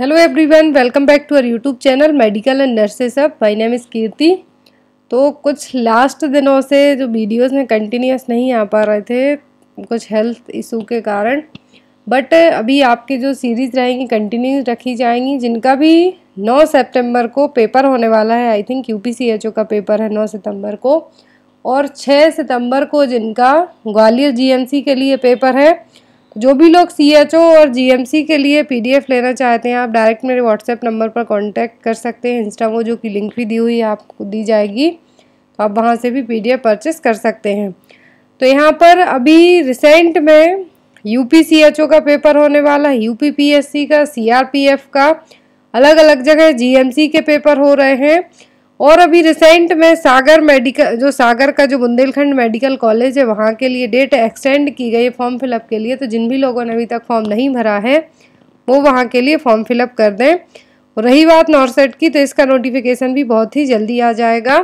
Hello everyone welcome back to our YouTube channel medical and nurses अब my name is Keerti तो कुछ last दिनों से जो वीडियोस में कंटिन्यूस नहीं आ पा रहे थे कुछ हेल्थ इशू के कारण बट अभी आपके जो सीरीज़ रहेंगी कंटिन्यू रखी जाएंगी जिनका भी 9 सितंबर को पेपर होने वाला है आई थिंक यू का पेपर है नौ सितम्बर को और छः सितम्बर को जिनका ग्वालियर जी के लिए पेपर है जो भी लोग सी एच ओ और जी एम सी के लिए पी डी एफ लेना चाहते हैं आप डायरेक्ट मेरे व्हाट्सएप नंबर पर कॉन्टैक्ट कर सकते हैं इंस्टा वो जो की लिंक भी दी हुई है आपको दी जाएगी तो आप वहाँ से भी पी डी एफ परचेस कर सकते हैं तो यहाँ पर अभी रिसेंट में U P C H O का पेपर होने वाला है U P P S C का सी आर पी एफ का अलग अलग जगह जी एम सी के पेपर हो रहे हैं और अभी रिसेंट में सागर मेडिकल जो सागर का जो बुंदेलखंड मेडिकल कॉलेज है वहाँ के लिए डेट एक्सटेंड की गई है फॉर्म फिलअप के लिए तो जिन भी लोगों ने अभी तक फॉर्म नहीं भरा है वो वहाँ के लिए फॉर्म फिलअप कर दें और रही बात नॉर्सेट की तो इसका नोटिफिकेशन भी बहुत ही जल्दी आ जाएगा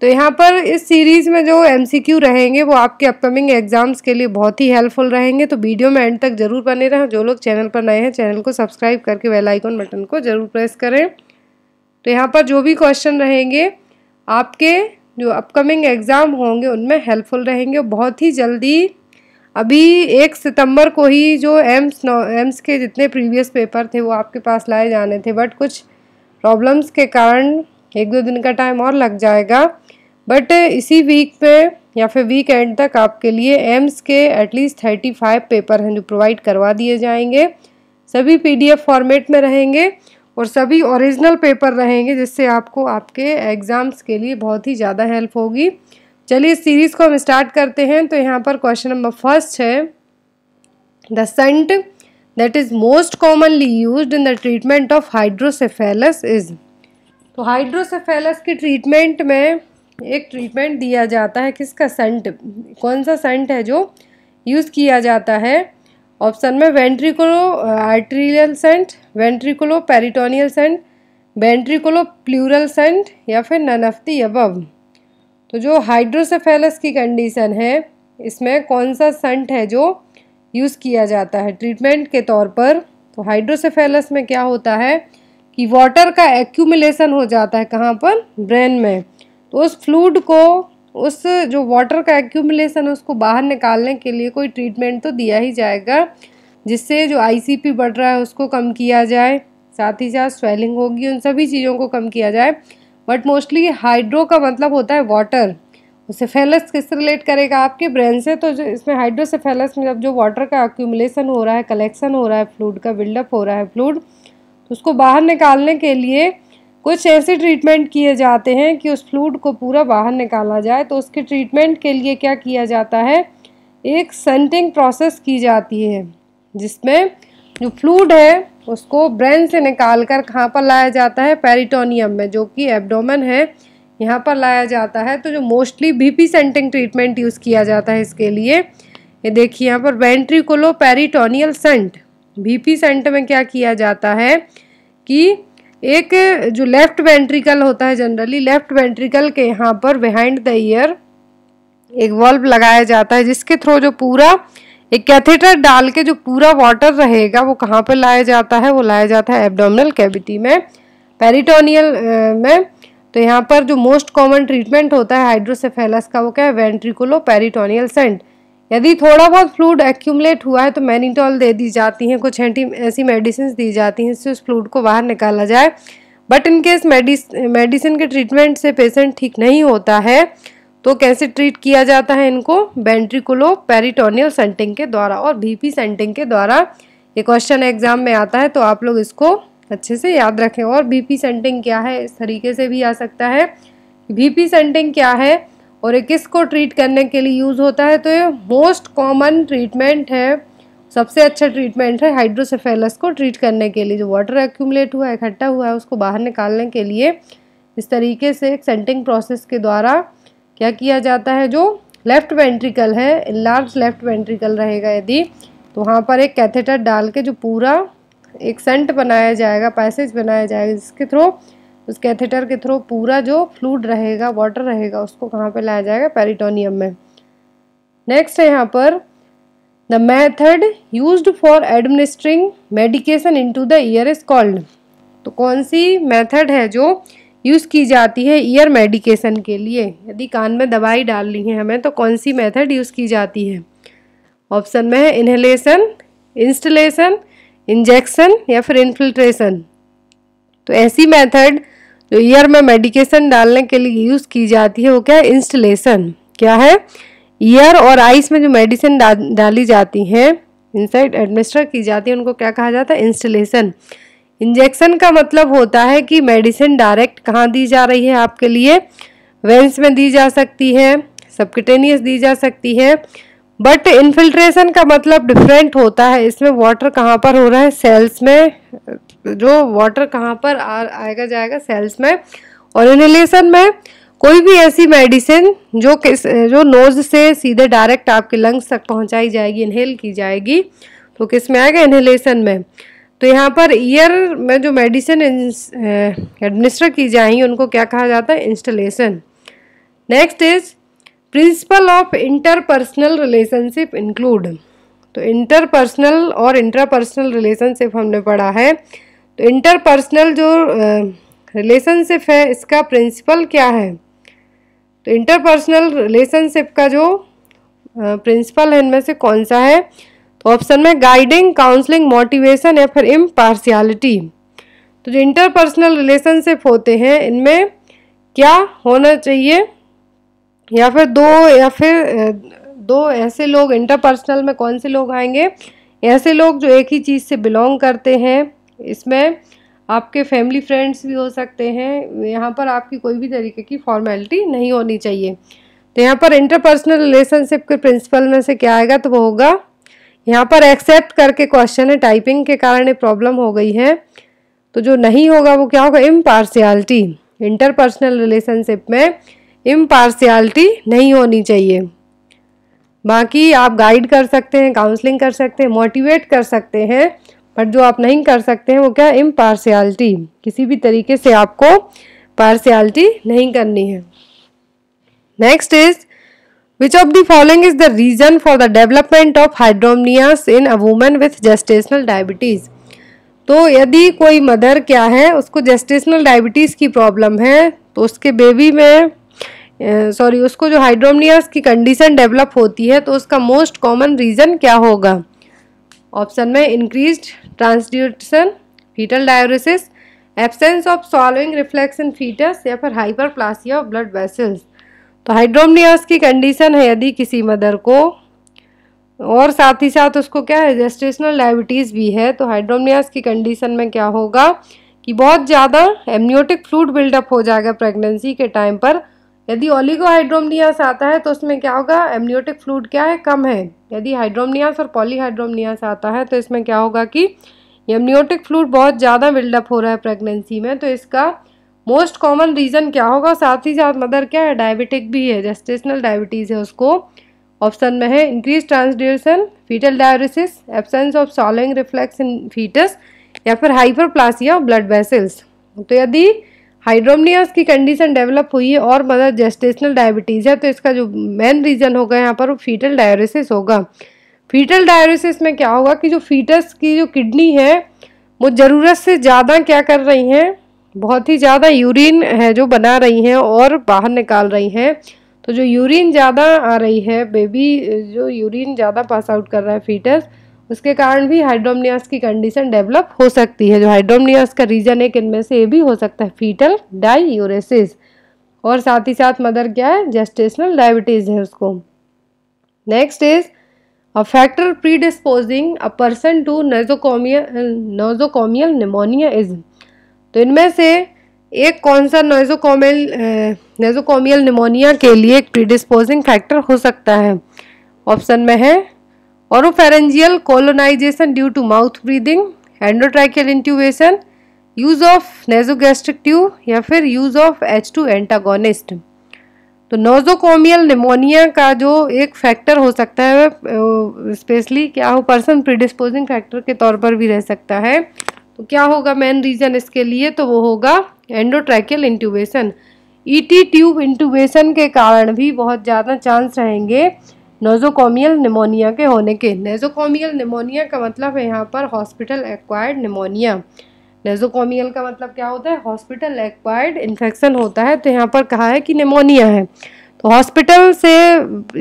तो यहाँ पर इस सीरीज़ में जो एम रहेंगे वो आपके अपकमिंग एग्ज़ाम्स के लिए बहुत ही हेल्पफुल रहेंगे तो वीडियो में एंड तक ज़रूर बने रहें जो लोग चैनल पर नए हैं चैनल को सब्सक्राइब करके वेलाइकॉन बटन को ज़रूर प्रेस करें तो यहाँ पर जो भी क्वेश्चन रहेंगे आपके जो अपकमिंग एग्ज़ाम होंगे उनमें हेल्पफुल रहेंगे बहुत ही जल्दी अभी एक सितंबर को ही जो एम्स एम्स के जितने प्रीवियस पेपर थे वो आपके पास लाए जाने थे बट कुछ प्रॉब्लम्स के कारण एक दो दिन का टाइम और लग जाएगा बट इसी वीक में या फिर वीक एंड तक आपके लिए एम्स के एटलीस्ट थर्टी फाइव पेपर हैं जो प्रोवाइड करवा दिए जाएंगे सभी पीडीएफ फॉर्मेट में रहेंगे और सभी ओरिजिनल पेपर रहेंगे जिससे आपको आपके एग्ज़ाम्स के लिए बहुत ही ज़्यादा हेल्प होगी चलिए इस सीरीज़ को हम स्टार्ट करते हैं तो यहाँ पर क्वेश्चन नंबर फर्स्ट है the shunt that is most commonly use in the treatment of hydrocephalus is तो हाइड्रोसेफेलस की ट्रीटमेंट में एक ट्रीटमेंट दिया जाता है किसका सेंट कौन सा सेंट है जो यूज़ किया जाता है ऑप्शन में ventriculo atrial shunt ventriculo peritoneal shunt ventriculo pleural shunt या फिर नन ऑफ दी अबव तो जो हाइड्रोसेफेलस की कंडीशन है इसमें कौन सा सेंट है जो यूज़ किया जाता है ट्रीटमेंट के तौर पर तो हाइड्रोसेफेलस में क्या होता है कि वाटर का एक्यूमिलेशन हो जाता है कहाँ पर ब्रेन में तो उस फ्लूड को उस जो वाटर का एक्यूमुलेशन है उसको बाहर निकालने के लिए कोई ट्रीटमेंट तो दिया ही जाएगा जिससे जो आईसीपी बढ़ रहा है उसको कम किया जाए साथ ही साथ स्वेलिंग होगी उन सभी चीज़ों को कम किया जाए बट मोस्टली हाइड्रो का मतलब होता है वाटर उसे फेलस किस रिलेट करेगा आपके ब्रेन से तो जो इसमें हाइड्रोसेफेलस में जब जो वाटर का एक्यूमलेसन हो रहा है कलेक्शन हो रहा है फ्लूड का बिल्डअप हो रहा है फ्लूड तो उसको बाहर निकालने के लिए कुछ ऐसे ट्रीटमेंट किए जाते हैं कि उस फ्लूड को पूरा बाहर निकाला जाए तो उसके ट्रीटमेंट के लिए क्या किया जाता है एक सेंटिंग प्रोसेस की जाती है जिसमें जो फ्लूड है उसको ब्रेन से निकाल कर कहाँ पर लाया जाता है पेरिटोनियम में जो कि एब्डोमेन है यहाँ पर लाया जाता है तो जो mostly VP shunting treatment use किया जाता है इसके लिए ये देखिए यहाँ पर ventriculo peritoneal shunt VP shunt में क्या किया जाता है कि एक जो लेफ्ट वेंट्रिकल होता है जनरली लेफ्ट वेंट्रिकल के यहाँ पर बिहाइंड द ईयर एक वॉल्व लगाया जाता है जिसके थ्रू जो पूरा एक कैथेटर डाल के जो पूरा वाटर रहेगा वो कहाँ पर लाया जाता है वो लाया जाता है एब्डोमिनल कैविटी में पेरिटोनियल में तो यहाँ पर जो मोस्ट कॉमन ट्रीटमेंट होता है हाइड्रोसेफेलस का वो क्या है वेंट्रिकुलो पेरिटोनियल सेंट यदि थोड़ा बहुत फ्लूड एक्यूमलेट हुआ है तो मैनीटॉल दे दी जाती हैं कुछ एंटी ऐसी मेडिसिन दी जाती हैं जिससे उस फ्लूड को बाहर निकाला जाए बट इन केस मेडिसिन के ट्रीटमेंट से पेशेंट ठीक नहीं होता है तो कैसे ट्रीट किया जाता है इनको बेंट्रिकुलो पेरिटोनियल सेंटिंग के द्वारा और बीपी सेंटिंग के द्वारा ये क्वेश्चन एग्जाम में आता है तो आप लोग इसको अच्छे से याद रखें और बीपी सेंटिंग क्या है इस तरीके से भी आ सकता है बीपी सेंटिंग क्या है और ये किसको ट्रीट करने के लिए यूज़ होता है तो ये मोस्ट कॉमन ट्रीटमेंट है सबसे अच्छा ट्रीटमेंट है हाइड्रोसेफेलस को ट्रीट करने के लिए जो वाटर एक्यूमलेट हुआ है इकट्ठा हुआ है उसको बाहर निकालने के लिए इस तरीके से एक सेंटिंग प्रोसेस के द्वारा क्या किया जाता है जो लेफ़्ट वेंट्रिकल है लार्ज लेफ़्ट वेंट्रिकल रहेगा यदि तो वहाँ पर एक कैथेटर डाल के जो पूरा एक सेंट बनाया जाएगा पैसेज बनाया जाएगा जिसके थ्रू उस कैथेटर के थ्रू पूरा जो फ्लूड रहेगा वाटर रहेगा उसको कहाँ पे लाया जाएगा पेरिटोनियम में नेक्स्ट है यहाँ पर the method use for administering medication into the ear is called तो कौन सी मैथड है जो यूज़ की जाती है ईयर मेडिकेशन के लिए यदि कान में दवाई डालनी है हमें तो कौन सी मेथड यूज़ की जाती है ऑप्शन में है इन्हेलेशन इंस्टलेशन इंजेक्शन या फिर इन्फिल्ट्रेशन तो ऐसी मेथड ईयर में मेडिकेशन डालने के लिए यूज़ की जाती है वो क्या है इंस्टलेशन क्या है ईयर और आइस में जो मेडिसिन डा, डाली जाती हैं इनसाइड एडमिनिस्टर की जाती है उनको क्या कहा जाता है इंस्टलेसन इंजेक्शन का मतलब होता है कि मेडिसिन डायरेक्ट कहाँ दी जा रही है आपके लिए वेंस में दी जा सकती है सबकटेनियस दी जा सकती है बट इनफिल्ट्रेशन का मतलब डिफरेंट होता है इसमें वाटर कहाँ पर हो रहा है सेल्स में जो वाटर कहाँ पर आ, आएगा जाएगा सेल्स में और इनहेलेशन में कोई भी ऐसी मेडिसिन जो किस जो नोज से सीधे डायरेक्ट आपके लंग्स तक पहुँचाई जाएगी इनहेल की जाएगी तो किस में आएगा इनहेलेशन में तो यहाँ पर ईयर में जो मेडिसिन एडमिनिस्टर eh, की जाएंगी उनको क्या कहा जाता है instillation next is principle of interpersonal relationship include तो इंटरपर्सनल और इंट्रापर्सनल रिलेशनशिप हमने पढ़ा है तो इंटरपर्सनल जो रिलेशनशिप uh, है इसका प्रिंसिपल क्या है तो इंटरपर्सनल रिलेशनशिप का जो प्रिंसिपल uh, है इनमें से कौन सा है तो ऑप्शन में गाइडिंग काउंसलिंग मोटिवेशन या फिर इम्पार्शियलिटी तो जो इंटरपर्सनल रिलेशनशिप होते हैं इनमें क्या होना चाहिए या फिर दो या फिर दो ऐसे लोग इंटरपर्सनल में कौन से लोग आएंगे ऐसे लोग जो एक ही चीज़ से बिलोंग करते हैं इसमें आपके फैमिली फ्रेंड्स भी हो सकते हैं यहाँ पर आपकी कोई भी तरीके की फॉर्मेलिटी नहीं होनी चाहिए तो यहाँ पर इंटरपर्सनल रिलेशनशिप के प्रिंसिपल में से क्या आएगा तो वो होगा यहाँ पर एक्सेप्ट करके क्वेश्चन है टाइपिंग के कारण ये प्रॉब्लम हो गई है तो जो नहीं होगा वो क्या होगा इम्पार्सियलिटी इंटरपर्सनल रिलेशनशिप में इम्पार्शियलिटी नहीं होनी चाहिए बाकी आप गाइड कर सकते हैं काउंसलिंग कर सकते हैं मोटिवेट कर सकते हैं बट जो आप नहीं कर सकते हैं वो क्या इम्पार्शियलिटी किसी भी तरीके से आपको पार्शियलिटी नहीं करनी है next is which of the following is the reason for the development of hydramnios in a women with gestational diabetes तो यदि कोई मदर क्या है उसको जेस्टेशनल डायबिटीज़ की प्रॉब्लम है तो उसके बेबी में सॉरी उसको जो हाइड्रोमनियस की कंडीशन डेवलप होती है तो उसका मोस्ट कॉमन रीज़न क्या होगा ऑप्शन में increase transudation fetal diuresis absence of swallowing reflection fetus या फिर प्लासिया ऑफ ब्लड वेसल्स तो हाइड्रोमनियस की कंडीशन है यदि किसी मदर को और साथ ही साथ उसको क्या है जेस्टेशनल डायबिटीज़ भी है तो हाइड्रोमनियस की कंडीशन में क्या होगा कि बहुत ज़्यादा एमनियोटिक फ्लूड बिल्डअप हो जाएगा प्रेगनेंसी के टाइम पर यदि ओलिगोहाइड्रोमनियास आता है तो उसमें क्या होगा एमनियोटिक फ्लूड क्या है कम है यदि हाइड्रोमनियास और पॉलीहाइड्रोमनियास आता है तो इसमें क्या होगा कि एमनियोटिक फ्लूड बहुत ज़्यादा बिल्डअप हो रहा है प्रेगनेंसी में तो इसका मोस्ट कॉमन रीज़न क्या होगा साथ ही साथ मदर क्या है डायबिटिक भी है जेस्टेशनल डायबिटीज़ है उसको ऑप्शन में है increase transudation fetal diuresis absence of swallowing reflex in fetus या फिर हाइपरप्लासिया ब्लड वेसल्स तो यदि हाइड्रोमनियास की कंडीशन डेवलप हुई है और मदर जेस्टेशनल डायबिटीज़ है तो इसका जो मेन रीज़न होगा यहाँ पर वो फीटल डायरेसिस होगा फीटल डायरेसिस में क्या होगा कि जो फीटस की जो किडनी है वो ज़रूरत से ज़्यादा क्या कर रही हैं बहुत ही ज़्यादा यूरिन है जो बना रही हैं और बाहर निकाल रही हैं तो जो यूरिन ज़्यादा आ रही है बेबी जो यूरिन ज़्यादा पास आउट कर रहा है फीटस उसके कारण भी हाइड्रोमनियास की कंडीशन डेवलप हो सकती है जो हाइड्रोमनियास का रीजन है इनमें से ये भी हो सकता है फीटल डाईरेसिस और साथ ही साथ मदर क्या है जेस्टेशनल डायबिटीज़ है उसको next is a factor predisposing a person to nosocomia nosocomial pneumonia is तो इनमें से एक कौन सा नोजोकोमियल नोजोकोमियल निमोनिया के लिए एक प्रीडिस्पोजिंग फैक्टर हो सकता है ऑप्शन में है oropharyngeal colonization due to mouth breathing endotracheal intubation use of nasogastric tube या फिर use of H two antagonist तो नोजोकोमियल निमोनिया का जो एक फैक्टर हो सकता है स्पेशली क्या हो पर्सन प्रीडिस्पोजिंग फैक्टर के तौर पर भी रह सकता है तो क्या होगा मेन रीजन इसके लिए तो वो होगा endotracheal intubation ET tube intubation के कारण भी बहुत ज़्यादा चांस रहेंगे नोजोकोमियल निमोनिया के होने के नेजोकोमियल निमोनिया का मतलब है यहाँ पर हॉस्पिटल एक्वायर्ड निमोनिया नेजोकोमियल का मतलब क्या होता है हॉस्पिटल एक्वायर्ड इन्फेक्शन होता है तो यहाँ पर कहा है कि निमोनिया है तो हॉस्पिटल से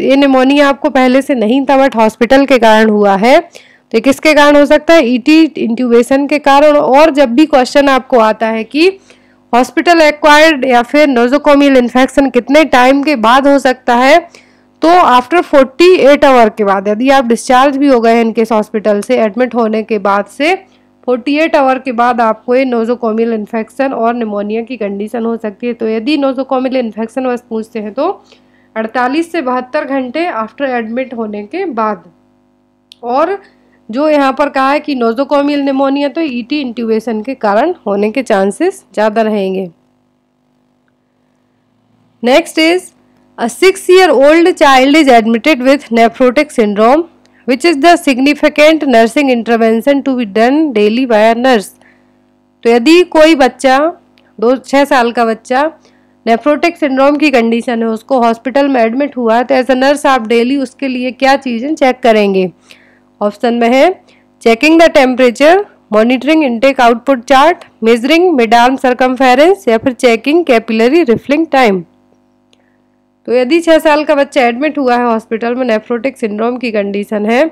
ये निमोनिया आपको पहले से नहीं था बट हॉस्पिटल के कारण हुआ है तो किसके कारण हो सकता है ईटी e इंट्यूबेशन के कारण और जब भी क्वेश्चन आपको आता है कि हॉस्पिटल एक्वायर्ड या फिर नोजोकोमियल इन्फेक्शन कितने टाइम के बाद हो सकता है तो आफ्टर 48 आवर के बाद यदि आप डिस्चार्ज भी हो गए हैं इनके हॉस्पिटल से एडमिट होने के बाद से 48 आवर के बाद आपको ये नोजोकोमिल इन्फेक्शन और निमोनिया की कंडीशन हो सकती है तो यदि नोजोकोमिल इन्फेक्शन बस पूछते हैं तो 48 से बहत्तर घंटे आफ्टर एडमिट होने के बाद और जो यहाँ पर कहा है कि नोजोकोमियल निमोनिया तो ईटी e इंट्यूबेशन के कारण होने के चांसेस ज़्यादा रहेंगे next is A six year old child is admitted with nephrotic syndrome, which is the significant nursing intervention to be done daily by a nurse. तो यदि कोई बच्चा दो छः साल का बच्चा नेफ्रोटिक सिंड्रोम की कंडीशन है उसको हॉस्पिटल में एडमिट हुआ है तो एज अ नर्स आप डेली उसके लिए क्या चीज़ें चेक करेंगे ऑप्शन में है checking the temperature monitoring intake output chart measuring mid arm या फिर चेकिंग कैपिलरी रिफिलिंग टाइम तो यदि छः साल का बच्चा एडमिट हुआ है हॉस्पिटल में नेफ्रोटिक सिंड्रोम की कंडीशन है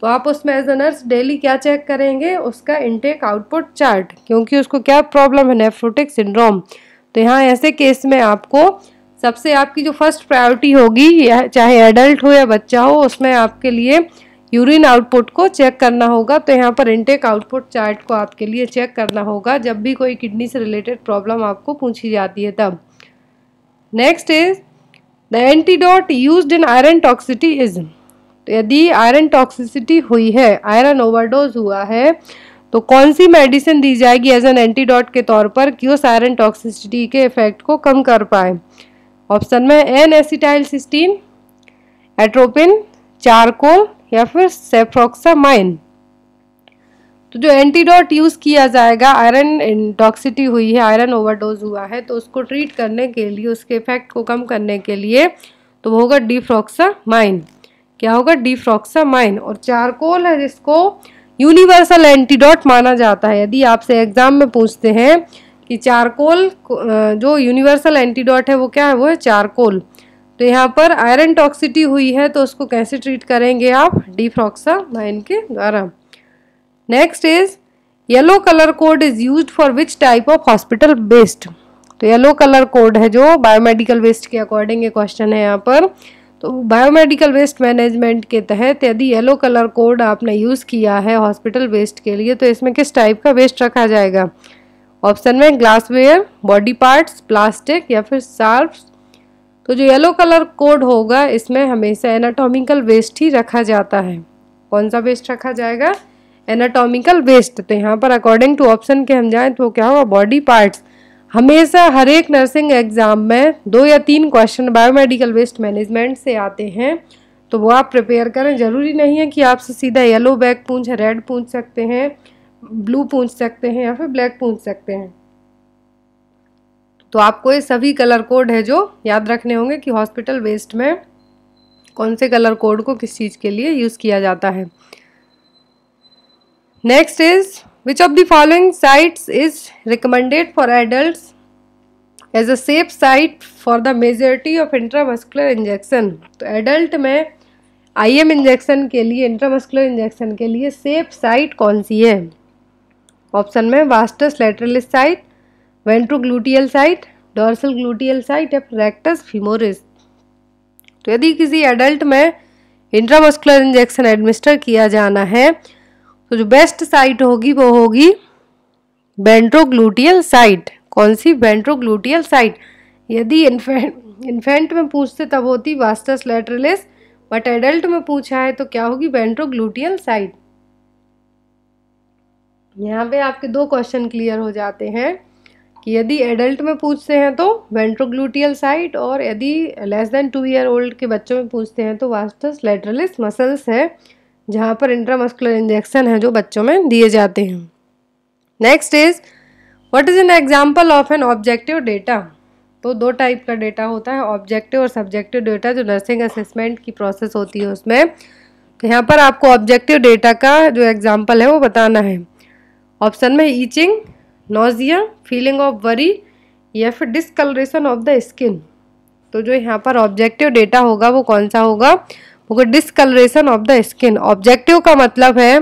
तो आप उसमें एज ए नर्स डेली क्या चेक करेंगे उसका इनटेक आउटपुट चार्ट क्योंकि उसको क्या प्रॉब्लम है नेफ्रोटिक सिंड्रोम तो यहाँ ऐसे केस में आपको सबसे आपकी जो फर्स्ट प्रायोरिटी होगी चाहे एडल्ट हो या बच्चा हो उसमें आपके लिए यूरिन आउटपुट को चेक करना होगा तो यहाँ पर इनटेक आउटपुट चार्ट को आपके लिए चेक करना होगा जब भी कोई किडनी से रिलेटेड प्रॉब्लम आपको पूछी जाती है तब next is the antidote use in iron toxicity is यदि आयरन टॉक्सिसिटी हुई है आयरन ओवरडोज हुआ है तो कौन सी मेडिसिन दी जाएगी एज एन एंटीडोट के तौर पर कि उस आयरन टॉक्सिसिटी के इफेक्ट को कम कर पाए ऑप्शन में N acetyl cysteine atropine charcoal या फिर सेफ्रोक्सामाइन तो जो एंटीडोट यूज़ किया जाएगा आयरन इंटॉक्सिटी हुई है आयरन ओवरडोज हुआ है तो उसको ट्रीट करने के लिए उसके इफेक्ट को कम करने के लिए तो वो होगा डिफ्रॉक्सामाइन क्या होगा डिफ्रॉक्सामाइन और चारकोल है जिसको यूनिवर्सल एंटीडोट माना जाता है यदि आपसे एग्जाम में पूछते हैं कि चारकोल जो यूनिवर्सल एंटीडोट है वो क्या है वो है चारकोल तो यहाँ पर आयरन टॉक्सिटी हुई है तो उसको कैसे ट्रीट करेंगे आप डिफ्रॉक्सामाइन के द्वारा next is yellow colour code is use for which type of hospital based तो येलो कलर कोड है जो बायोमेडिकल वेस्ट के अकॉर्डिंग ये क्वेश्चन है यहाँ पर तो बायोमेडिकल वेस्ट मैनेजमेंट के तहत यदि येलो कलर कोड आपने यूज़ किया है हॉस्पिटल वेस्ट के लिए तो इसमें किस टाइप का वेस्ट रखा जाएगा ऑप्शन में ग्लासवेयर बॉडी पार्ट्स प्लास्टिक या फिर सार्फ तो जो येलो कलर कोड होगा इसमें हमेशा एनाटॉमिकल वेस्ट ही रखा जाता है कौन सा वेस्ट रखा जाएगा एनाटॉमिकल वेस्ट तो यहाँ पर अकॉर्डिंग टू ऑप्शन के हम जाएँ तो क्या होगा बॉडी पार्ट्स हमेशा हर एक नर्सिंग एग्ज़ाम में दो या तीन क्वेश्चन बायोमेडिकल वेस्ट मैनेजमेंट से आते हैं तो वो आप प्रिपेयर करें ज़रूरी नहीं है कि आपसे सीधा येलो बैग पूछ रेड पूछ सकते हैं ब्लू पूछ सकते हैं या फिर ब्लैक पूछ सकते हैं तो आपको ये सभी कलर कोड है जो याद रखने होंगे कि हॉस्पिटल वेस्ट में कौन से कलर कोड को किस चीज़ के लिए यूज़ किया जाता है next is which of the following sites is recommended for adult age a safe site for the majority of intramuscular injection तो एडल्ट में आई एम इंजेक्शन के लिए इंट्रामस्कुलर इंजेक्शन के लिए सेफ साइट कौन सी है ऑप्शन में vastus lateralis site ventrogluteal site dorsal gluteal site या रेक्टस फीमोरिस तो यदि किसी एडल्ट में इंट्रामस्कुलर इंजेक्शन एडमिनिस्टर किया जाना है तो जो बेस्ट साइट होगी वो होगी वेंट्रोग्लूटियल साइट कौन सी वेंट्रोग्लूटियल साइट यदि इन्फेंट इन्फेंट में पूछते तब होती वास्टस लेटरलेस बट एडल्ट में पूछा है तो क्या होगी वेंट्रोग्लूटियल साइट यहाँ पे आपके दो क्वेश्चन क्लियर हो जाते हैं कि यदि एडल्ट में पूछते हैं तो वेंट्रोग्लूटियल साइट और यदि less than two year old के बच्चों में पूछते हैं तो वास्टस लेटरलिस मसल्स है जहाँ पर इंट्रामस्कुलर इंजेक्शन है जो बच्चों में दिए जाते हैं next is what is an example of an objective data तो दो टाइप का डेटा होता है ऑब्जेक्टिव और सब्जेक्टिव डेटा जो नर्सिंग असेसमेंट की प्रोसेस होती है उसमें तो यहाँ पर आपको ऑब्जेक्टिव डेटा का जो एग्जाम्पल है वो बताना है ऑप्शन में itching nausea feeling of worry या फिर डिसकलरेशन ऑफ द स्किन तो जो यहाँ पर ऑब्जेक्टिव डेटा होगा वो कौन सा होगा वो discoloration of the skin objective का मतलब है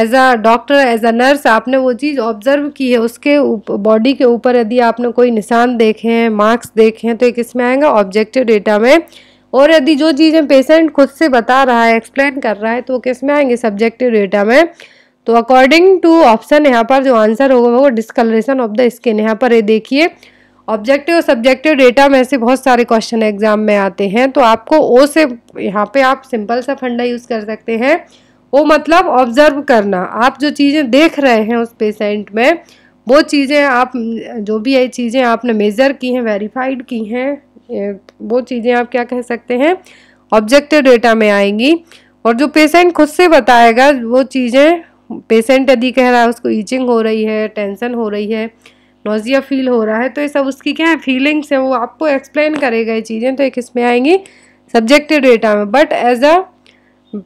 as a doctor as a nurse आपने वो चीज़ ऑब्जर्व की है उसके बॉडी के ऊपर यदि आपने कोई निशान देखे हैं मार्क्स देखे हैं तो एक इसमें आएगा ऑब्जेक्टिव डेटा में और यदि जो चीज़ें पेशेंट खुद से बता रहा है एक्सप्लेन कर रहा है तो वो किस में आएंगे सब्जेक्टिव डेटा में तो अकॉर्डिंग टू ऑप्शन यहाँ पर जो आंसर होगा वो डिस्कलरेशन ऑफ द स्किन यहाँ पर ये देखिए ऑब्जेक्टिव और सब्जेक्टिव डेटा में से बहुत सारे क्वेश्चन एग्जाम में आते हैं तो आपको ओ से यहाँ पे आप सिंपल सा फंडा यूज़ कर सकते हैं ओ मतलब ऑब्जर्व करना आप जो चीज़ें देख रहे हैं उस पेशेंट में वो चीज़ें आप जो भी ये चीज़ें आपने मेज़र की हैं वेरीफाइड की हैं वो चीज़ें आप क्या कह सकते हैं ऑब्जेक्टिव डेटा में आएंगी और जो पेशेंट खुद से बताएगा वो चीज़ें पेशेंट यदि कह रहा है उसको ईचिंग हो रही है टेंशन हो रही है नोज़िया फील हो रहा है तो ये सब उसकी क्या है फीलिंग्स है वो आपको एक्सप्लेन करेगा ये चीज़ें तो एक इसमें आएंगी सब्जेक्टिव डेटा में बट एज अ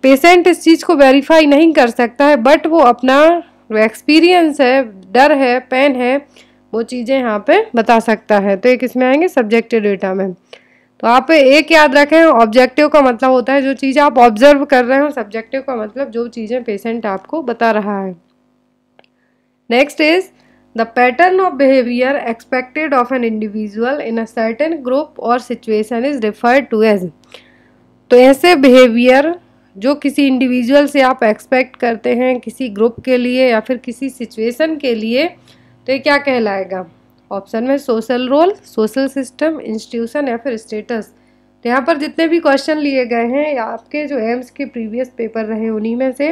पेशेंट इस चीज़ को वेरीफाई नहीं कर सकता है बट वो अपना एक्सपीरियंस है डर है पेन है वो चीज़ें यहाँ पे बता सकता है तो एक इसमें आएंगे सब्जेक्टिव डेटा में तो आप एक याद रखें ऑब्जेक्टिव का मतलब होता है जो चीज़ आप ऑब्जर्व कर रहे हो सब्जेक्टिव का मतलब जो चीज़ें पेशेंट आपको बता रहा है next is the pattern of behaviour expected of an individual in a certain group और situation is referred to as तो ऐसे बिहेवियर जो किसी इंडिविजुअल से आप एक्सपेक्ट करते हैं किसी ग्रुप के लिए या फिर किसी सिचुएशन के लिए तो ये क्या कहलाएगा ऑप्शन में social role social system institution या फिर स्टेटस तो यहाँ पर जितने भी क्वेश्चन लिए गए हैं या आपके जो एम्स के प्रीवियस पेपर रहे उन्हीं में से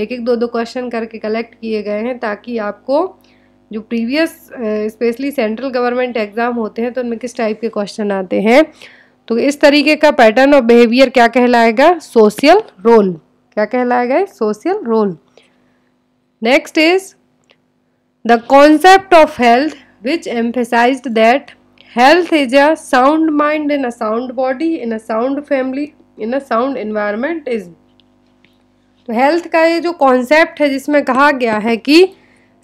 एक एक दो दो क्वेश्चन करके कलेक्ट किए गए हैं ताकि आपको जो previous specially central government exam होते हैं तो उनमें किस टाइप के क्वेश्चन आते हैं तो इस तरीके का पैटर्न और बिहेवियर क्या कहलाएगा सोशल रोल क्या कहलाएगा social role next is the concept of health which emphasise that health is a sound mind in a sound body in a sound family in a sound environment is तो health का ये जो concept है जिसमें कहा गया है कि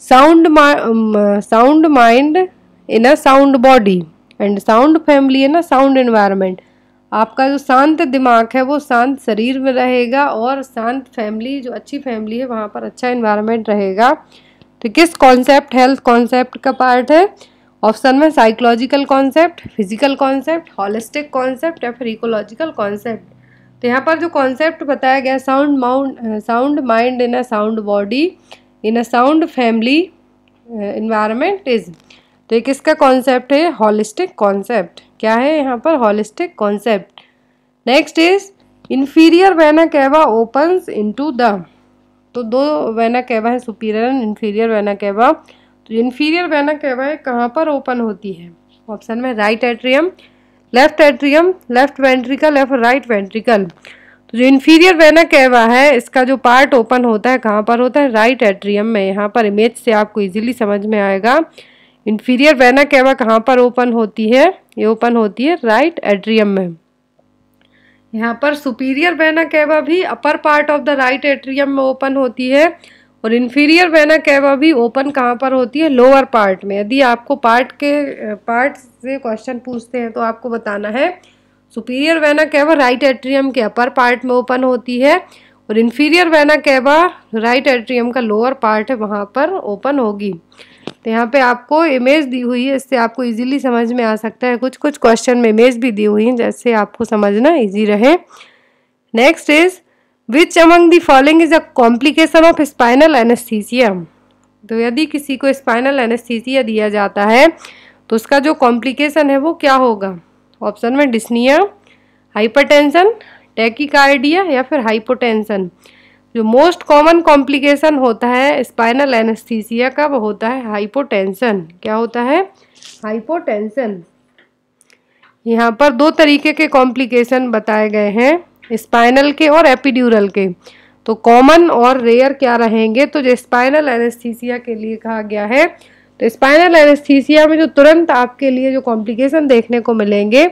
sound sound mind in a sound body and sound family है ना साउंड एनवायरनमेंट आपका जो शांत दिमाग है वो शांत शरीर में रहेगा और शांत फैमिली जो अच्छी फैमिली है वहाँ पर अच्छा इन्वायरमेंट रहेगा तो किस कॉन्सेप्ट हेल्थ कॉन्सेप्ट का पार्ट है ऑप्शन में psychological concept physical concept holistic concept या फिर इकोलॉजिकल कॉन्सेप्ट तो यहाँ पर जो कॉन्सेप्ट बताया गया sound mound sound mind in a sound body in a sound family environment is तो एक इसका कॉन्सेप्ट है हॉलिस्टिक कॉन्सेप्ट क्या है यहाँ पर holistic concept next is inferior vena cava opens into the तो दो वैना कैवा है superior and inferior vena cava तो इन्फीरियर वैना कैवा है कहाँ पर ओपन होती है ऑप्शन में right atrium left atrium left ventricle left right ventricle तो जो इन्फीरियर वेना कैवा है इसका जो पार्ट ओपन होता है कहाँ पर होता है राइट एट्रियम में यहाँ पर इमेज से आपको इजीली समझ में आएगा इन्फीरियर वेना कैवा कहाँ पर ओपन होती है ये ओपन होती है राइट एट्रियम में यहाँ पर सुपीरियर वेना कैवा भी upper part of the right atrium में ओपन होती है और इन्फीरियर वेना कैवा भी ओपन कहाँ पर होती है लोअर पार्ट में यदि आपको पार्ट के पार्ट से क्वेश्चन पूछते हैं तो आपको बताना है superior vena cava right atrium के अपर पार्ट में ओपन होती है और inferior vena cava right atrium का लोअर पार्ट है वहाँ पर ओपन होगी तो यहाँ पे आपको इमेज दी हुई है इससे आपको इजीली समझ में आ सकता है कुछ कुछ क्वेश्चन में इमेज भी दी हुई है जैसे आपको समझना इजी रहे next is which among the following is a complication of spinal anaesthesia तो यदि किसी को स्पाइनल एनेस्थीसिया दिया जाता है तो उसका जो कॉम्प्लिकेशन है वो क्या होगा ऑप्शन में डिस्निया हाइपरटेंशन टैकिकार्डिया या फिर हाइपोटेंशन जो मोस्ट कॉमन कॉम्प्लिकेशन होता है स्पाइनल एनेस्थीसिया का वो होता है हाइपोटेंशन क्या होता है हाइपोटेंशन यहाँ पर दो तरीके के कॉम्प्लिकेशन बताए गए हैं स्पाइनल के और एपिड्यूरल के तो कॉमन और रेयर क्या रहेंगे तो जो स्पाइनल एनेस्थीसिया के लिए कहा गया है तो स्पाइनल एनेस्थीसिया में जो तुरंत आपके लिए जो कॉम्प्लिकेशन देखने को मिलेंगे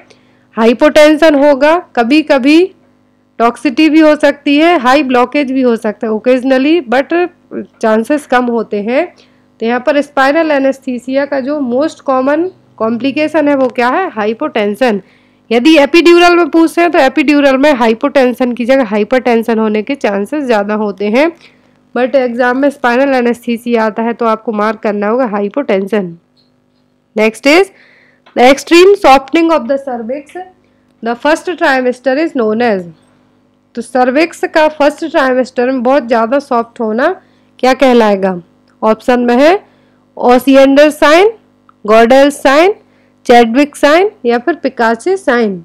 हाइपोटेंशन होगा कभी कभी टॉक्सिटी भी हो सकती है हाई ब्लॉकेज भी हो सकता है ओकेजनली बट चांसेस कम होते हैं तो यहाँ पर स्पाइनल एनेस्थीसिया का जो मोस्ट कॉमन कॉम्प्लिकेशन है वो क्या है हाइपोटेंशन यदि एपिड्यूरल में पूछते हैं तो एपिड्यूरल में हाइपोटेंशन की जगह हाइपरटेंशन होने के चांसेस ज़्यादा होते हैं बट एग्ज़ाम में स्पाइनल एनेस्थीसिया आता है तो आपको मार्क करना होगा hypotension next is the extreme softening of the cervix the first trimester is known as तो सर्विक्स का फर्स्ट ट्राइमेस्टर में बहुत ज़्यादा सॉफ्ट होना क्या कहलाएगा ऑप्शन में है Osiander sign Goodell sign Chadwick sign या फिर पिकासी साइन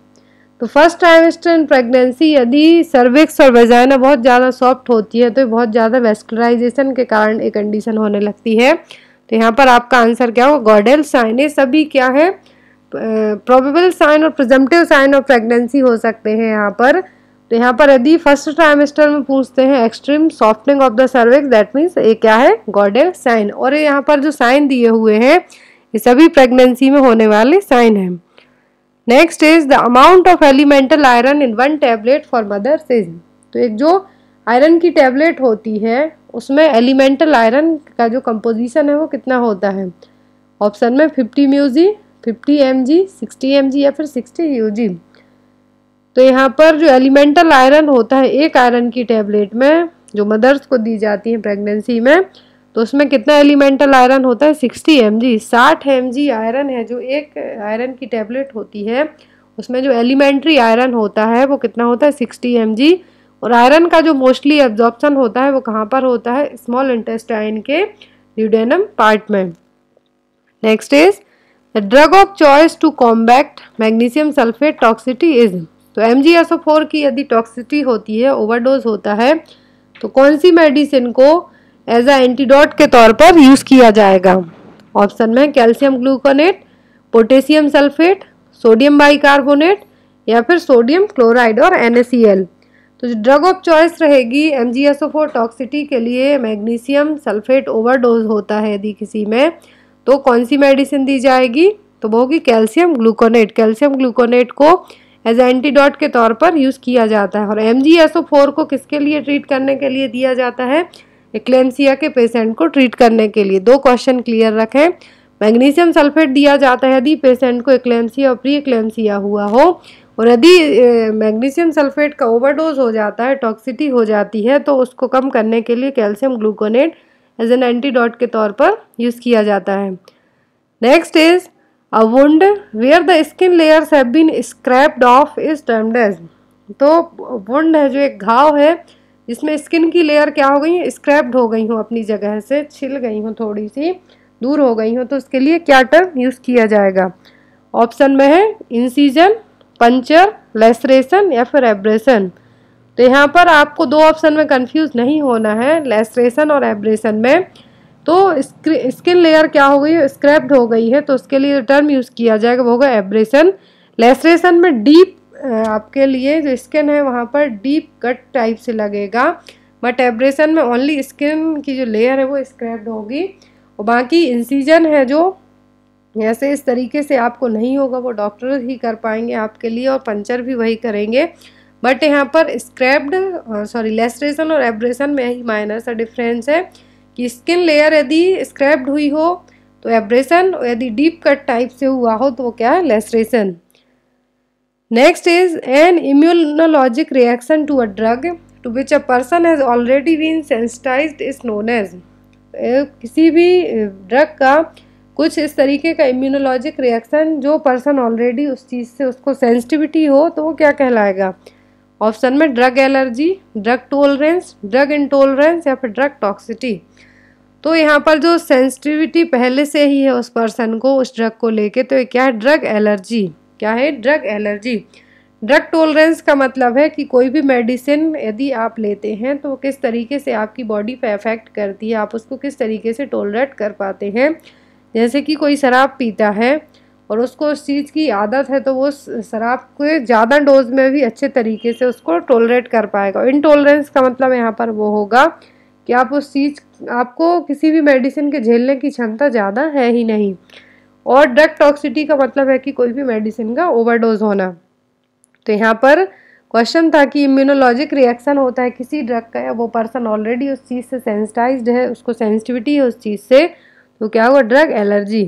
तो फर्स्ट ट्राइमेस्टर इन प्रेगनेंसी यदि सर्विक्स और वेजाइना बहुत ज़्यादा सॉफ्ट होती है तो बहुत ज़्यादा वेस्कुलराइजेशन के कारण एक कंडीशन होने लगती है तो यहाँ पर आपका आंसर क्या हो गॉडेल साइन ये सभी क्या है प्रोबेबल साइन और प्रजम्पटिव साइन ऑफ प्रेगनेंसी हो सकते हैं यहाँ पर तो यहाँ पर यदि फर्स्ट ट्राइमेस्टर में पूछते हैं extreme softening of the cervix that means ये क्या है गॉडेल साइन और यहाँ पर जो साइन दिए हुए हैं ये सभी प्रेगनेंसी में होने वाले साइन हैं next is the amount of elemental iron in one tablet for mothers is तो एक जो आयरन की टेबलेट होती है उसमें एलिमेंटल आयरन का जो कंपोजिशन है वो कितना होता है ऑप्शन में फिफ्टी म्यूजी fifty M G sixty M G या फिर सिक्सटी यू जी तो यहाँ पर जो एलिमेंटल आयरन होता है एक आयरन की टेबलेट में जो मदर्स को दी जाती है प्रेगनेंसी में तो उसमें कितना एलिमेंटल आयरन होता है 60 एम जी साठ एम जी आयरन है जो एक आयरन की टैबलेट होती है उसमें जो एलिमेंट्री आयरन होता है वो कितना होता है 60 एम जी और आयरन का जो मोस्टली एब्जॉर्प्शन होता है वो कहाँ पर होता है स्मॉल इंटेस्टाइन के ड्यूडेनम पार्ट में next is the drug of choice to combat magnesium sulphate toxicity is तो एम जी की यदि टॉक्सिटी होती है ओवरडोज होता है तो कौन सी मेडिसिन को एज अ एंटीडोट के तौर पर यूज किया जाएगा ऑप्शन में calcium gluconate potassium sulphate sodium bicarbonate या फिर सोडियम क्लोराइड और एन तो जो ड्रग ऑफ चॉइस रहेगी M G S O four toxicity के लिए मैग्नीशियम सल्फेट ओवरडोज होता है यदि किसी में तो कौन सी मेडिसिन दी जाएगी तो वो होगी कैल्शियम ग्लूकोनेट कैल्शियम ग्लूकोनेट को एज एंटीडोट के तौर पर यूज़ किया जाता है और M G S O four को किसके लिए ट्रीट करने के लिए दिया जाता है एक्लेम्सिया के पेशेंट को ट्रीट करने के लिए दो क्वेश्चन क्लियर रखें मैग्नीशियम सल्फेट दिया जाता है यदि पेशेंट को एक्लेम्सिया और प्री एक्लेम्सिया हुआ हो और यदि मैग्नीशियम सल्फेट का ओवरडोज हो जाता है टॉक्सिटी हो जाती है तो उसको कम करने के लिए calcium gluconate as an antidote के तौर पर यूज़ किया जाता है next is a wound where the skin layers have been scraped off is termed as तो वुंड है जो एक घाव है इसमें स्किन की लेयर क्या हो गई है स्क्रैप्ड हो गई हूँ अपनी जगह से छिल गई हूँ थोड़ी सी दूर हो गई हूँ तो उसके लिए क्या टर्म यूज़ किया जाएगा ऑप्शन में है इंसीजन पंचर लेसरेशन या फिर एब्रेशन तो यहाँ पर आपको दो ऑप्शन में कंफ्यूज नहीं होना है लेसरेशन और एब्रेशन में तो स्किन लेयर क्या हो गई है स्क्रैप्ड हो गई है तो उसके लिए टर्म यूज़ किया जाएगा वो होगा एब्रेशन लेसरेशन में डीप आपके लिए जो स्किन है वहाँ पर डीप कट टाइप से लगेगा बट एब्रेशन में ओनली स्किन की जो लेयर है वो स्क्रैप्ड होगी और बाकी इंसीजन है जो ऐसे इस तरीके से आपको नहीं होगा वो डॉक्टर ही कर पाएंगे आपके लिए और पंचर भी वही करेंगे बट यहाँ पर स्क्रैप्ड सॉरी लेस्ट्रेशन और एब्रेशन में ही माइनर सा डिफरेंस है कि स्किन लेयर यदि स्क्रैप्ड हुई हो तो एब्रेशन यदि डीप कट टाइप से हुआ हो तो वो क्या है laceration next is an immunologic reaction to a drug to which a person has already been sensitise is known as किसी भी ड्रग eh, का कुछ इस तरीके का इम्यूनोलॉजिक रिएक्शन जो पर्सन ऑलरेडी उस चीज़ से उसको सेंसिटिविटी हो तो वो क्या कहलाएगा ऑप्शन में drug allergy drug tolerance drug intolerance या फिर ड्रग टॉक्सिटी तो यहाँ पर जो सेंसिटिविटी पहले से ही है उस पर्सन को उस ड्रग को लेके तो ये क्या है ड्रग एलर्जी क्या है ड्रग एलर्जी ड्रग टोलरेंस का मतलब है कि कोई भी मेडिसिन यदि आप लेते हैं तो किस तरीके से आपकी बॉडी पे अफेक्ट करती है आप उसको किस तरीके से टोलरेट कर पाते हैं जैसे कि कोई शराब पीता है और उसको उस चीज़ की आदत है तो वो शराब के ज़्यादा डोज में भी अच्छे तरीके से उसको टोलरेट कर पाएगा इनटोलरेंस का मतलब यहाँ पर वो होगा कि आप उस चीज़ आपको किसी भी मेडिसिन के झेलने की क्षमता ज़्यादा है ही नहीं और ड्रग टॉक्सिटी का मतलब है कि कोई भी मेडिसिन का ओवरडोज होना तो यहाँ पर क्वेश्चन था कि इम्यूनोलॉजिक रिएक्शन होता है किसी ड्रग का या वो पर्सन ऑलरेडी उस चीज़ से सेंसिटाइज है उसको सेंसिटिविटी है उस चीज़ से तो क्या होगा drug allergy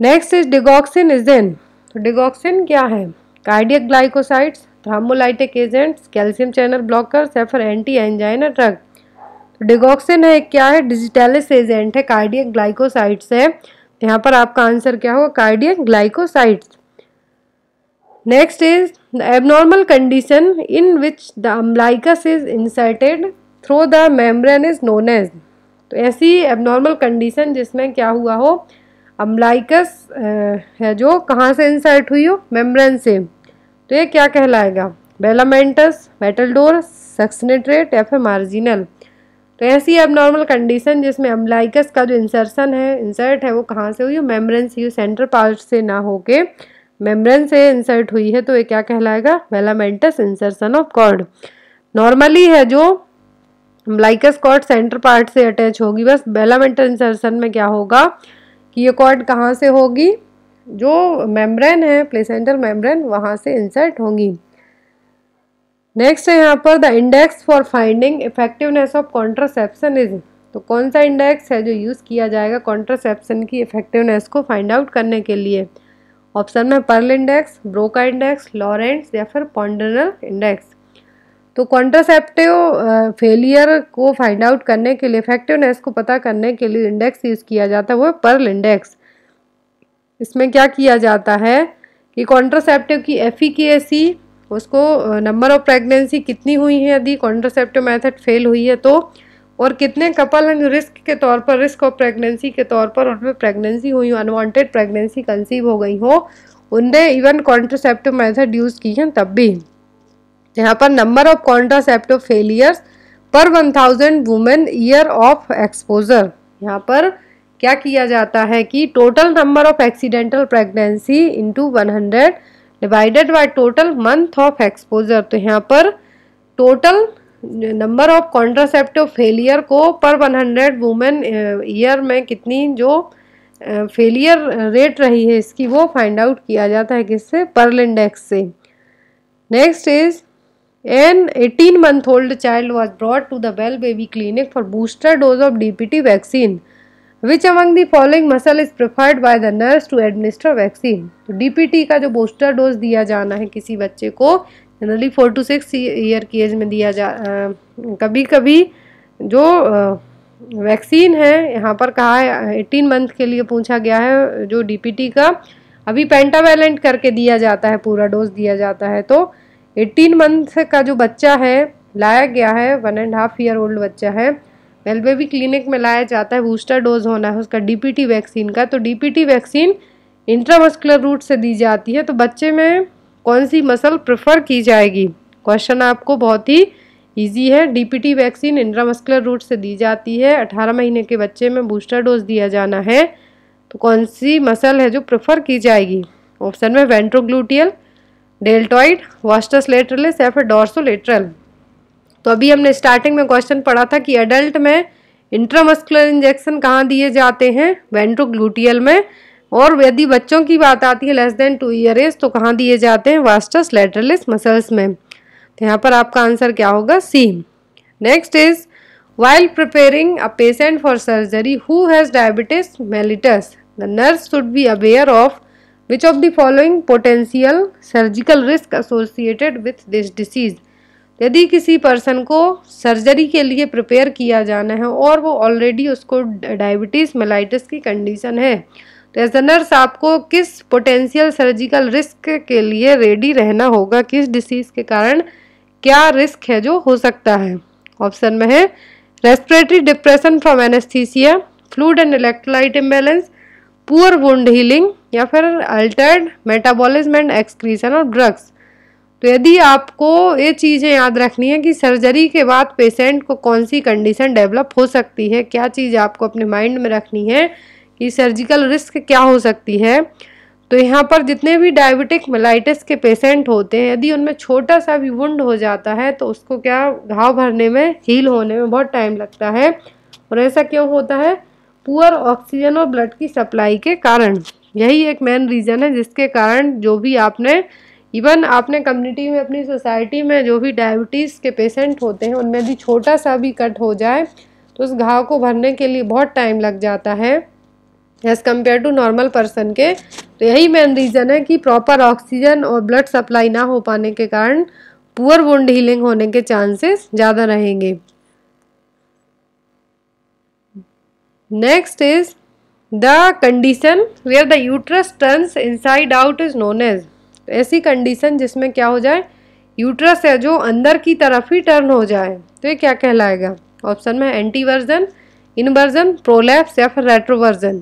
next is digoxin is then तो डिगॉक्सिन क्या है cardiac glycosides thrombolytic agents calcium channel blocker safer anti angina drug तो डिगॉक्सिन है क्या है डिजिटेलिस एजेंट है कार्डियक ग्लाइकोसाइड्स है यहाँ पर आपका आंसर क्या होगा cardiac glycosides next is the abnormal condition in which the umbilicus is inserted through the membrane is known as तो ऐसी एबनॉर्मल कंडीशन जिसमें क्या हुआ हो अम्बलाइकस है जो कहाँ से इंसर्ट हुई हो मेम्ब्रेन से तो ये क्या कहलाएगा बेलामेंटस मेटलडोर सक्सनेट्रेट या फिर मार्जिनल तो ऐसी अब नॉर्मल कंडीशन जिसमें अम्बलाइकस का जो इंसर्शन है इंसर्ट है वो कहाँ से हुई मेम्ब्रेन से हुई सेंट्रल पार्ट से ना होके मेम्ब्रेन से इंसर्ट हुई है तो ये क्या कहलाएगा velamentous insertion of cord normally है जो अम्बलाइकस कॉर्ड सेंट्रल पार्ट से अटैच होगी बस वेलामेंटल इंसर्सन में क्या होगा कि ये कॉर्ड कहाँ से होगी जो मेम्ब्रेन है प्लेसेंटल मेम्ब्रेन वहाँ से इंसर्ट होंगी नेक्स्ट है यहाँ पर the index for finding effectiveness of contraception is तो कौन सा इंडेक्स है जो यूज़ किया जाएगा कॉन्ट्रासेप्शन की इफेक्टिवनेस को फाइंड आउट करने के लिए ऑप्शन में Pearl index Broca index Lorentz या फिर पॉन्डनल इंडेक्स तो कॉन्ट्रासेप्टिव फेलियर को फाइंड आउट करने के लिए इफेक्टिवनेस को पता करने के लिए इंडेक्स यूज़ किया जाता है वो पर्ल इंडेक्स इसमें क्या किया जाता है कि कॉन्ट्रासेप्टिव की एफिकेसी उसको नंबर ऑफ प्रेगनेंसी कितनी हुई है यदि कॉन्ट्रोसेप्टिव मेथड फेल हुई है तो और कितने कपल हैं जो रिस्क के तौर पर रिस्क ऑफ प्रेगनेंसी के तौर पर उनमें प्रेगनेंसी हुई हो अनवांटेड प्रेगनेंसी कंसीव हो गई हो उनने इवन कॉन्ट्रोसेप्टिव मेथड यूज़ की है तब भी यहाँ पर number of contraceptive failures per one thousand women year of exposure यहाँ पर क्या किया जाता है कि total number of accidental pregnancy into one hundred divided by total month of exposure तो यहाँ पर total number of contraceptive failure को पर 100 वुमेन ईयर में कितनी जो फेलियर uh, रेट रही है इसकी वो फाइंड आउट किया जाता है किससे पर्ल इंडेक्स से next is an 18 month old child was brought to the well baby clinic for booster dose of DPT vaccine which among the following muscle is preferred by the nurse to administer vaccine तो DPT का जो booster dose दिया जाना है किसी बच्चे को generally four to six year की एज में दिया जा आ, कभी कभी जो आ, वैक्सीन है यहाँ पर कहा है एटीन मंथ के लिए पूछा गया है जो डीपीटी का अभी पेंटावेलेंट करके दिया जाता है पूरा डोज दिया जाता है तो एटीन मंथ का जो बच्चा है लाया गया है one and half year old बच्चा है वेलबेबी क्लिनिक में लाया जाता है बूस्टर डोज होना है उसका डीपीटी वैक्सीन का तो डीपीटी वैक्सीन इंट्रामस्कुलर रूट से दी जाती है तो बच्चे में कौन सी मसल प्रेफर की जाएगी क्वेश्चन आपको बहुत ही ईजी है डीपीटी वैक्सीन इंट्रामस्कुलर रूट से दी जाती है 18 महीने के बच्चे में बूस्टर डोज दिया जाना है तो कौन सी मसल है जो प्रेफर की जाएगी ऑप्शन में वेंट्रोग्लूटियल डेल्टॉइड वास्टस लेटरलिस या फिर डॉर्सोलेटरल तो अभी हमने स्टार्टिंग में क्वेश्चन पढ़ा था कि एडल्ट में इंट्रामस्कुलर इंजेक्शन कहाँ दिए जाते हैं वेंट्रोग्लूटियल में और यदि बच्चों की बात आती है less than two year age तो कहाँ दिए जाते हैं वास्टस लेटरलिस मसल्स में तो यहाँ पर आपका आंसर क्या होगा C next is while preparing a patient for surgery who has diabetes mellitus the nurse should be aware of which of the following potential surgical risk associated with this disease यदि किसी person को surgery के लिए prepare किया जाना है और वो ऑलरेडी उसको डायबिटीज़ मेलाइटिस की कंडीशन है तो एज अ नर्स आपको किस पोटेंशियल सर्जिकल रिस्क के लिए रेडी रहना होगा किस डिसीज़ के कारण क्या रिस्क है जो हो सकता है ऑप्शन में है respiratory depression from anaesthesia fluid and electrolyte imbalance poor wound healing या फिर अल्टर्ड मेटाबॉलिज्म एंड एक्सक्रीशन और ड्रग्स तो यदि आपको ये चीज़ें याद रखनी है कि सर्जरी के बाद पेशेंट को कौन सी कंडीशन डेवलप हो सकती है क्या चीज़ आपको अपने माइंड में रखनी है कि सर्जिकल रिस्क क्या हो सकती है तो यहाँ पर जितने भी डायबिटिक मेलाइटिस के पेशेंट होते हैं यदि उनमें छोटा सा भी वुंड हो जाता है तो उसको क्या घाव भरने में हील होने में बहुत टाइम लगता है और ऐसा क्यों होता है पुअर ऑक्सीजन और ब्लड की सप्लाई के कारण यही एक मेन रीज़न है जिसके कारण जो भी आपने इवन आपने कम्युनिटी में अपनी सोसाइटी में जो भी डायबिटीज़ के पेशेंट होते हैं उनमें भी छोटा सा भी कट हो जाए तो उस घाव को भरने के लिए बहुत टाइम लग जाता है as compared to normal person के तो यही मेन रीज़न है कि प्रॉपर ऑक्सीजन और ब्लड सप्लाई ना हो पाने के कारण पुअर वुंड हीलिंग होने के चांसेस ज़्यादा रहेंगे next is the condition where the uterus turns inside out is known as तो ऐसी कंडीशन जिसमें क्या हो जाए यूट्रस है जो अंदर की तरफ ही टर्न हो जाए तो ये क्या कहलाएगा ऑप्शन में एंटीवर्जन इनवर्जन प्रोलैप्स या फिर रेट्रोवर्जन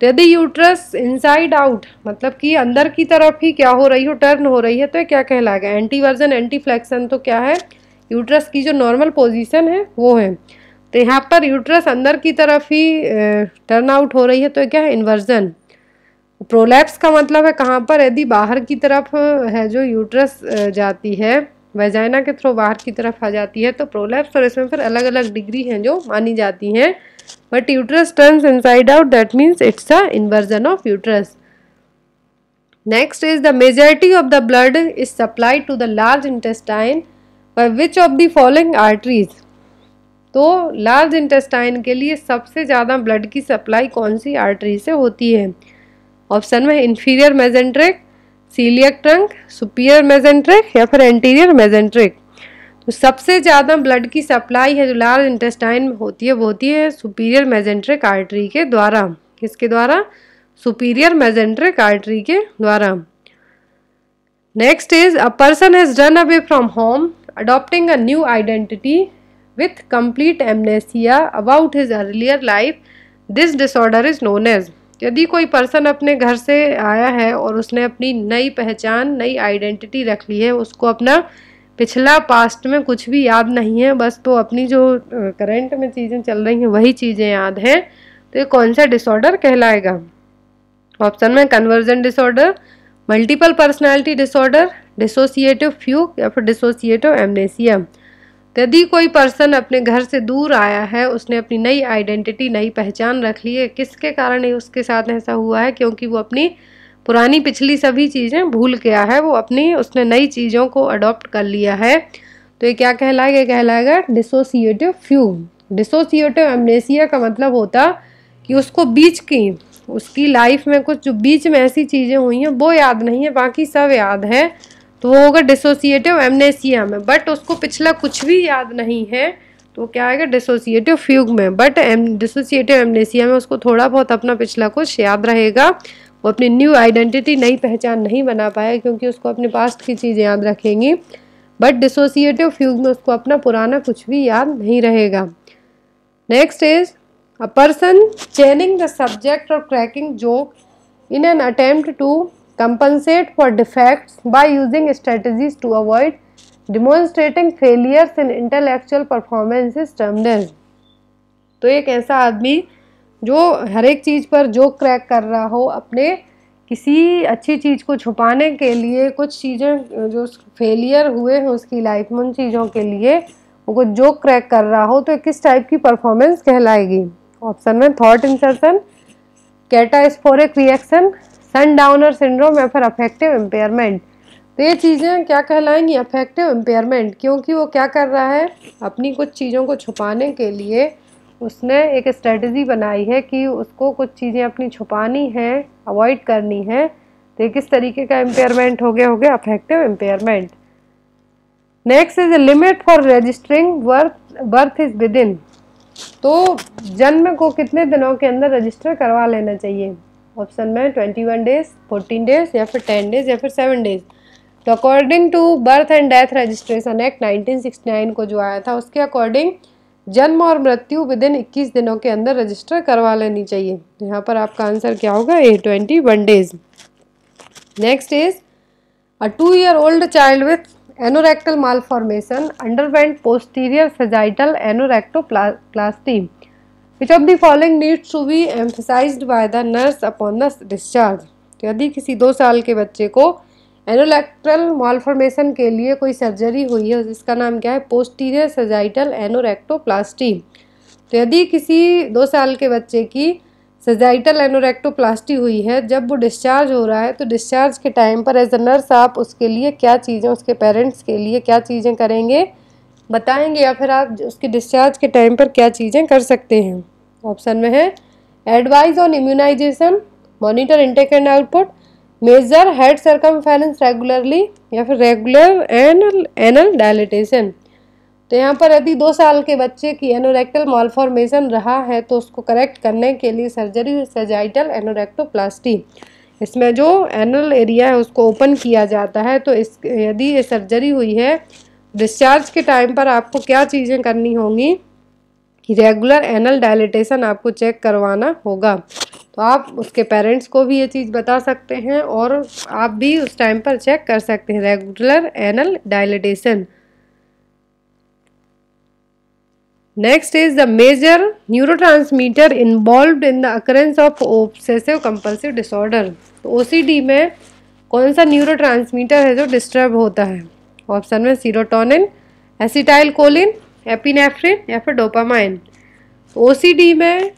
तो यदि यूट्रस इनसाइड आउट मतलब कि अंदर की तरफ ही क्या हो रही हो टर्न हो रही है तो ये क्या कहलाएगा एंटीवर्जन एंटीफ्लेक्शन तो क्या है यूट्रस की जो नॉर्मल पोजिशन है वो है तो यहाँ पर यूट्रस अंदर की तरफ ही टर्न आउट हो रही है तो क्या है इन्वर्जन प्रोलैप्स का मतलब है कहाँ पर यदि बाहर की तरफ है जो यूट्रस जाती है वेजाइना के थ्रू बाहर की तरफ आ जाती है तो प्रोलैप्स और इसमें फिर अलग अलग डिग्री हैं जो मानी जाती हैं but uterus turns inside out that means it's a inversion of uterus next is the majority of the blood is supply to the large intestine by which of the following arteries तो large intestine के लिए सबसे ज़्यादा blood की supply कौन सी artery से होती है ऑप्शन में inferior mesenteric coeliac trunk superior mesenteric या फिर एंटीरियर मेजेंट्रिक तो सबसे ज़्यादा ब्लड की सप्लाई है जो लार्ज इंटेस्टाइन में होती है वो होती है सुपीरियर मेजेंट्रिक आर्टरी के द्वारा किसके द्वारा सुपीरियर मेजेंट्रिक आर्टरी के द्वारा next is a person has run away from home adopting a new identity with complete amnesia about his earlier life this disorder is known as यदि कोई person अपने घर से आया है और उसने अपनी नई पहचान नई आइडेंटिटी रख ली है उसको अपना पिछला पास्ट में कुछ भी याद नहीं है बस तो अपनी जो करंट में चीज़ें चल रही हैं वही चीज़ें याद हैं तो ये कौन सा डिसऑर्डर कहलाएगा ऑप्शन में conversion disorder multiple personality disorder dissociative fugue या फिर डिसोसिएटिव एमनेसिया यदि कोई पर्सन अपने घर से दूर आया है उसने अपनी नई आइडेंटिटी नई पहचान रख ली है किसके कारण उसके साथ ऐसा हुआ है क्योंकि वो अपनी पुरानी पिछली सभी चीज़ें भूल गया है वो अपनी उसने नई चीज़ों को अडॉप्ट कर लिया है तो ये क्या कहलाएगा कहलाएगा डिसोसिएटिव फ्यूम डिसोसिएटिव एमनेसिया का मतलब होता कि उसको बीच की उसकी लाइफ में कुछ जो बीच में ऐसी चीज़ें हुई हैं वो याद नहीं है बाकी सब याद है तो वो होगा डिसोसिएटिव एमनेसिया में बट उसको पिछला कुछ भी याद नहीं है तो क्या आएगा डिसोसिएटिव फ्यूग में बट एम डिसोसिएटिव एमनेसिया में उसको थोड़ा बहुत अपना पिछला कुछ याद रहेगा वो अपनी न्यू आइडेंटिटी नई पहचान नहीं बना पाया क्योंकि उसको अपने पास्ट की चीज़ें याद रखेंगी बट डिसोसिएटिव फ्यूग में उसको अपना पुराना कुछ भी याद नहीं रहेगा next is a person changing the subject और cracking joke in an attempt to compensate for defects by using strategies to avoid demonstrating failures in intellectual performance is termed as तो एक ऐसा आदमी जो हर एक चीज़ पर जो क्रैक कर रहा हो अपने किसी अच्छी चीज़ को छुपाने के लिए कुछ चीज़ें जो फेलियर हुए हैं उसकी लाइफ में उन चीज़ों के लिए वो कुछ जो क्रैक कर रहा हो तो किस टाइप की परफॉर्मेंस कहलाएगी ऑप्शन में thought insertion catastrophic reaction sundowner syndrome या फिर अफेक्टिव इम्पेयरमेंट तो ये चीज़ें क्या कहलाएंगी अफेक्टिव इम्पेयरमेंट क्योंकि वो क्या कर रहा है अपनी कुछ चीज़ों को छुपाने के लिए उसने एक स्ट्रेटजी बनाई है कि उसको कुछ चीज़ें अपनी छुपानी हैं अवॉइड करनी है तो किस तरीके का इम्पेयरमेंट हो गया हो गया affective impairment next is limit for registering birth birth is within तो जन्म को कितने दिनों के अंदर रजिस्टर करवा लेना चाहिए ऑप्शन में twenty one days fourteen days या फिर टेन डेज या फिर सेवन डेज तो according to birth and death registration act 1969 को जो आया था उसके अकॉर्डिंग जन्म और मृत्यु विद इन इक्कीस दिनों के अंदर रजिस्टर करवा लेनी चाहिए तो यहाँ पर आपका आंसर क्या होगा A twenty one days next is a two year old child with anorectal malformation underwent posterior anorecto anorectoplasty which of the following needs to be emphasize by the nurse upon the discharge तो यदि किसी दो साल के बच्चे को एनोलेक्ट्रल मॉलफॉर्मेशन के लिए कोई सर्जरी हुई है जिसका नाम क्या है पोस्टीरियर सजाइटल एनोरेक्टोप्लास्टी तो यदि किसी दो साल के बच्चे की सजाइटल एनोरेक्टोप्लास्टी हुई है जब वो डिस्चार्ज हो रहा है तो डिस्चार्ज के टाइम पर एज अ नर्स आप उसके लिए क्या चीज़ें उसके पेरेंट्स के लिए क्या चीज़ें करेंगे बताएंगे या फिर आप उसके डिस्चार्ज के टाइम पर क्या चीज़ें कर सकते हैं ऑप्शन में है advise on immunization monitor intake and output measure head फैलेंस रेगुलरली या फिर रेगुलर एनल एनल डायलिटेशन तो यहाँ पर यदि दो साल के बच्चे की एनोरेक्टल मॉलफॉर्मेशन रहा है तो उसको करेक्ट करने के लिए सर्जरी सर्जाइटल एनोरेक्टोप्लास्टी इसमें जो एनल एरिया है उसको ओपन किया जाता है तो इस यदि ये सर्जरी हुई है डिस्चार्ज के टाइम पर आपको क्या चीज़ें करनी होंगी रेगुलर एनल डायलिटेशन आपको चेक करवाना होगा तो आप उसके पेरेंट्स को भी ये चीज़ बता सकते हैं और आप भी उस टाइम पर चेक कर सकते हैं regular anal dilatation next is the major neurotransmitter involve in the occurrence of obsessive compulsive disorder तो ओ में कौन सा न्यूरो है जो डिस्टर्ब होता है ऑप्शन में सीरोटोनिन एसिटाइल कोलिन एपिनेफ्रिन या फिर डोपामाइन ओसीडी में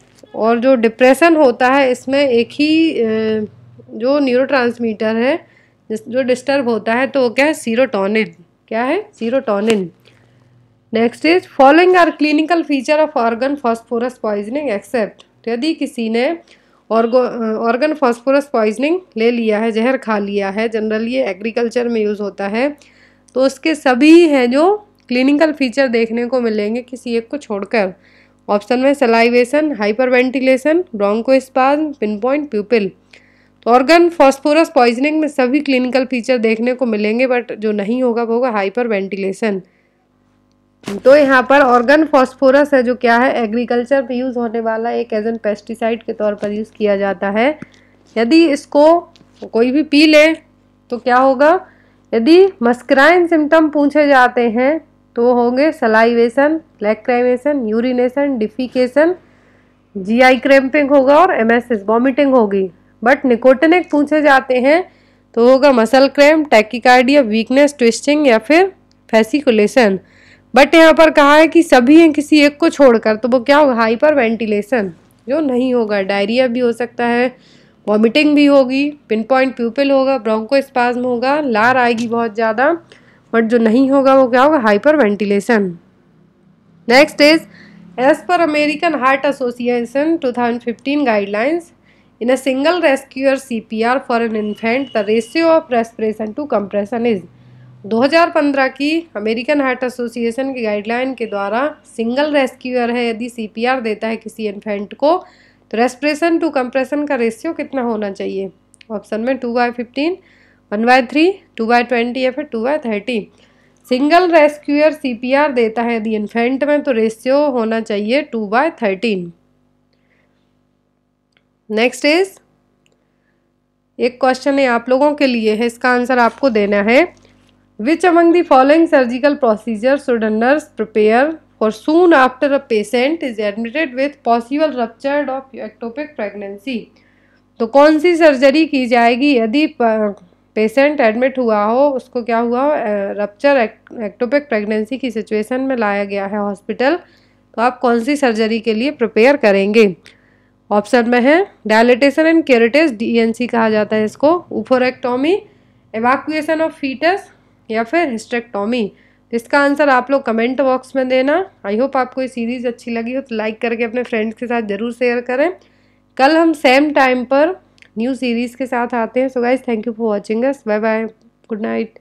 और जो डिप्रेशन होता है इसमें एक ही जो न्यूरोट्रांसमीटर है जो डिस्टर्ब होता है तो वो क्या है सीरोटोनिन क्या है serotonin next is following are clinical feature of organophosphorus poisoning except यदि किसी ने ऑर्गन फॉस्फोरस पॉइजनिंग ले लिया है जहर खा लिया है जनरली ये एग्रीकल्चर में यूज़ होता है तो उसके सभी हैं जो क्लिनिकल फीचर देखने को मिलेंगे किसी एक को छोड़कर ऑप्शन में salivation hyperventilation bronchospasm pinpoint pupil तो ऑर्गन फॉस्फोरस पॉइजनिंग में सभी क्लिनिकल फीचर देखने को मिलेंगे बट जो नहीं होगा वो होगा हाइपर वेंटिलेशन तो यहाँ पर ऑर्गन फॉस्फोरस है जो क्या है एग्रीकल्चर में यूज़ होने वाला एक एज एन पेस्टिसाइड के तौर पर यूज़ किया जाता है यदि इसको कोई भी पी ले तो क्या होगा यदि मस्कराइन सिम्टम पूछे जाते हैं तो वो होंगे salivation lacrimation urination defecation GI cramping होगा और एमएसएस वॉमिटिंग होगी बट निकोटनिक पूछे जाते हैं तो होगा muscle cramp tachycardia weakness twisting या फिर फेसिकुलेशन बट यहाँ पर कहा है कि सभी हैं किसी एक को छोड़कर तो वो क्या होगा हाइपर वेंटिलेशन जो नहीं होगा डायरिया भी हो सकता है वॉमिटिंग भी होगी पिन पॉइंट प्यूपिल होगा ब्रोंको स्पाज्म होगा लार आएगी बहुत ज़्यादा बट जो नहीं होगा वो क्या होगा hyperventilation next is as per American Heart Association 2015 guidelines in a single rescuer CPR for an infant the ratio of respiration to compression is 2015 की अमेरिकन हार्ट एसोसिएशन की गाइडलाइन के द्वारा सिंगल रेस्क्यूअर है यदि CPR देता है किसी infant को तो रेस्परेशन टू कंप्रेशन का रेशियो कितना होना चाहिए ऑप्शन में two by fifteen one by three two by twenty या फिर two by thirty single rescuer आर देता है यदि इन्फेंट में तो रेशियो होना चाहिए two by thirteen next is एक क्वेश्चन है आप लोगों के लिए है इसका आंसर आपको देना है which among the following surgical procedure should nurse prepare for soon after a patient is admitted with possible ruptured of ectopic pregnancy तो कौन सी सर्जरी की जाएगी यदि पेशेंट एडमिट हुआ हो उसको क्या हुआ रप्चर एक्टोपिक प्रेगनेंसी की सिचुएशन में लाया गया है हॉस्पिटल तो आप कौन सी सर्जरी के लिए प्रिपेयर करेंगे ऑप्शन में है डायलिटेशन एंड केरेटिस डीएनसी कहा जाता है इसको उफोरेक्टोमी एवाकुएशन ऑफ फीटस या फिर हिस्टेक्टोमी तो इसका आंसर आप लोग कमेंट बॉक्स में देना आई होप आपको ये सीरीज़ अच्छी लगी हो तो लाइक करके अपने फ्रेंड्स के साथ ज़रूर शेयर करें कल हम सेम टाइम पर न्यू सीरीज़ के साथ आते हैं so guys thank you for watching us bye bye good night